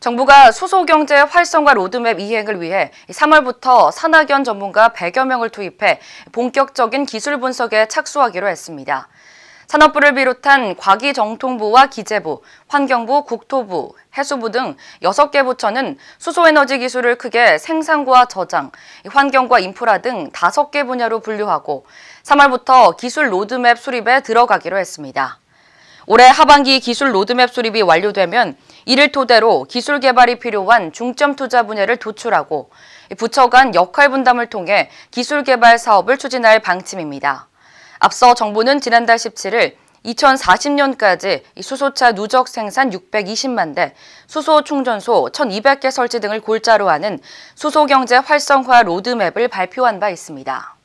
정부가 수소경제 활성화 로드맵 이행을 위해 3월부터 산학연 전문가 100여 명을 투입해 본격적인 기술 분석에 착수하기로 했습니다. 산업부를 비롯한 과기정통부와 기재부, 환경부, 국토부, 해수부 등 6개 부처는 수소에너지 기술을 크게 생산과 저장, 환경과 인프라 등 5개 분야로 분류하고 3월부터 기술 로드맵 수립에 들어가기로 했습니다. 올해 하반기 기술 로드맵 수립이 완료되면 이를 토대로 기술 개발이 필요한 중점 투자 분야를 도출하고 부처 간 역할 분담을 통해 기술 개발 사업을 추진할 방침입니다. 앞서 정부는 지난달 17일 2040년까지 수소차 누적 생산 620만 대, 수소 충전소 1,200개 설치 등을 골자로 하는 수소경제 활성화 로드맵을 발표한 바 있습니다.